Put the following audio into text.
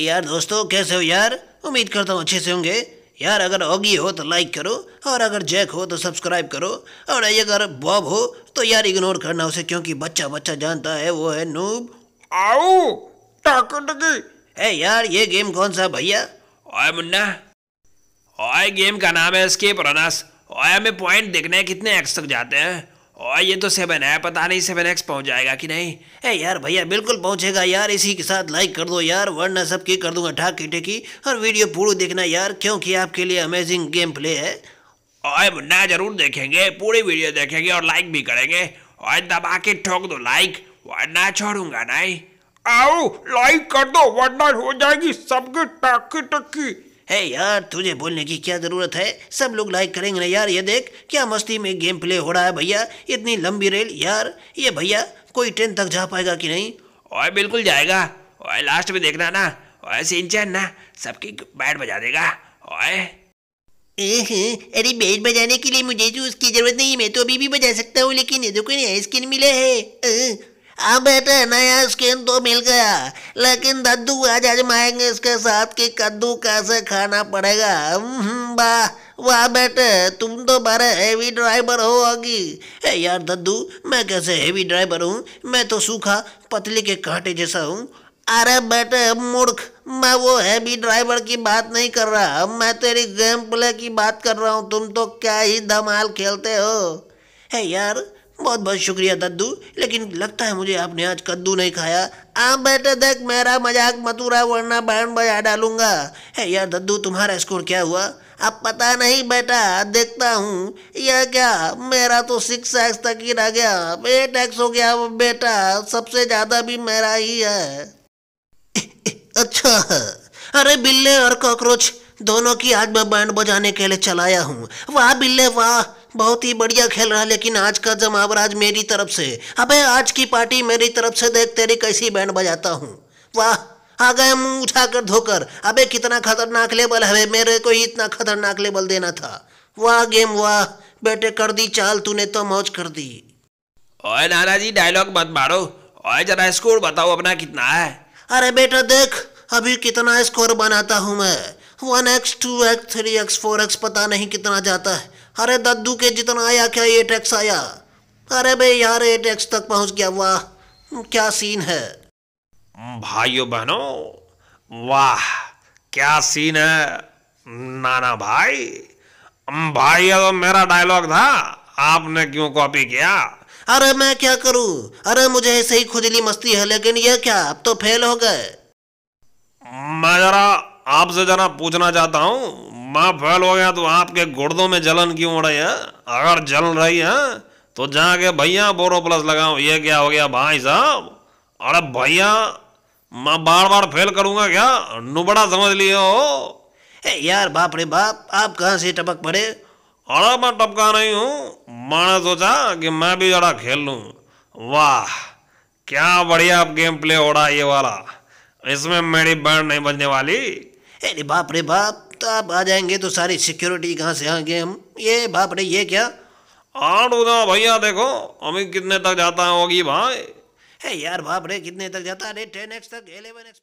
यार दोस्तों कैसे हो यार उम्मीद करता हूँ अच्छे से होंगे यार अगर ऑगी हो तो लाइक करो और अगर जैक हो तो सब्सक्राइब करो और अगर बॉब हो तो यार इग्नोर करना उसे क्योंकि बच्चा बच्चा जानता है वो है नूब आओ है यार ये गेम कौन सा भैया ओए मुन्ना ओए गेम का नाम है स्केप रनस ओए हमें पॉइंट देखने कितने एक्स तक जाते हैं और ये तो सेवन है पता नहीं सेवन एक्स पहुँच जाएगा कि नहीं ए यार भैया बिल्कुल पहुँचेगा यार इसी के साथ लाइक कर दो यार वरना सब की कर दूंगा ढाक की और वीडियो पूरी देखना यार क्योंकि आपके लिए अमेजिंग गेम प्ले है और मुन्ना जरूर देखेंगे पूरी वीडियो देखेंगे और लाइक भी करेंगे और दबा के ठोक दो लाइक वरना छोड़ूंगा नहीं आओ लाइक कर दो वरना हो जाएगी सबकी टाकी टक्की हे hey यार तुझे बोलने की क्या ज़रूरत है सब लोग लाइक करेंगे ना यार ये देख क्या मस्ती में गेम प्ले हो रहा है भैया इतनी लंबी रेल यार ये भैया कोई ट्रेन तक जा पाएगा कि नहीं और बिल्कुल जाएगा और लास्ट में देखना ना और सिंचन ना सबकी बैट बजा देगा ओए हाँ, हाँ, अरे बैट बजाने के लिए मुझे तो उसकी जरूरत नहीं मैं तो अभी भी बजा सकता हूँ लेकिन ये तो कोई नया स्किन मिला है हाँ, अब हाँ बेटे नया स्किन तो मिल गया लेकिन दद्दू आज आजमाएंगे इसके साथ कि कद्दू कैसे खाना पड़ेगा वाह वाह बेटे तुम तो बड़े हेवी ड्राइवर हो ए यार दद्दू मैं कैसे हेवी ड्राइवर हूँ मैं तो सूखा पतली के कांटे जैसा हूँ अरे बेटे मूर्ख मैं वो हैवी ड्राइवर की बात नहीं कर रहा मैं तेरी गेम प्ले की बात कर रहा हूँ तुम तो क्या ही धमाल खेलते हो है यार बहुत बहुत शुक्रिया दद्दू लेकिन लगता है मुझे आपने आज कद्दू नहीं खाया आप बैठे देख मेरा मजाक मत वरना बैंड बजा डालूंगा है यार दद्दू तुम्हारा स्कोर क्या हुआ अब पता नहीं बेटा देखता हूँ यह क्या मेरा तो सिक्स एक्स तक ही रह गया एट एक्स हो गया बेटा सबसे ज़्यादा भी मेरा ही है अच्छा अरे बिल्ले और कॉकरोच दोनों की आज मैं बैंड बजाने के लिए चलाया हूँ वाह बिल्ले वाह बहुत ही बढ़िया खेल रहा लेकिन आज का जमावराज मेरी तरफ से अबे आज की पार्टी मेरी तरफ से देख तेरी कैसी बैंड बजाता हूँ वाह आ गए मुंह उठाकर धोकर अबे कितना खतरनाक लेबल है मेरे को ही इतना खतरनाक लेबल देना था वाह गेम वाह बेटे कर दी चाल तूने तो मौज कर दी ओए नाना जी डायलॉग मत मारो ओए जरा स्कोर बताओ अपना कितना है अरे बेटा देख अभी कितना स्कोर बनाता हूँ मैं one x two x three x four x पता नहीं कितना जाता है अरे दद्दू के जितना आया क्या ये टैक्स आया अरे भाई यार ये टैक्स तक पहुंच गया वाह क्या सीन है भाइयों बहनों वाह क्या सीन है नाना भाई भाई अब तो मेरा डायलॉग था आपने क्यों कॉपी किया अरे मैं क्या करूं अरे मुझे ऐसे ही खुजली मस्ती है लेकिन यह क्या अब तो फेल हो गए मैं जरा आपसे जरा पूछना चाहता हूँ माँ फैल हो गया तो आपके गुर्दों में जलन क्यों हो हाँ? रही है अगर जल रही है तो जाके भैया बोरो प्लस लगाओ ये क्या हो गया भाई साहब अरे भैया मैं बार बार फेल करूंगा क्या नुबड़ा समझ लिए हो यार बाप रे बाप आप कहाँ से टपक पड़े अरे मैं टपका नहीं हूँ मैंने सोचा कि मैं भी जरा खेल लूँ वाह क्या बढ़िया आप गेम प्ले हो रहा है ये वाला इसमें मेरी बैंड नहीं बजने वाली अरे बाप रे बाप तो आप आ जाएंगे तो सारी सिक्योरिटी कहाँ से आएंगे हम ये बाप रे ये क्या आठ उदा भैया देखो हमें कितने तक जाता होगी भाई है यार बाप रे कितने तक जाता अरे टेन एक्स तक एलेवन एक्स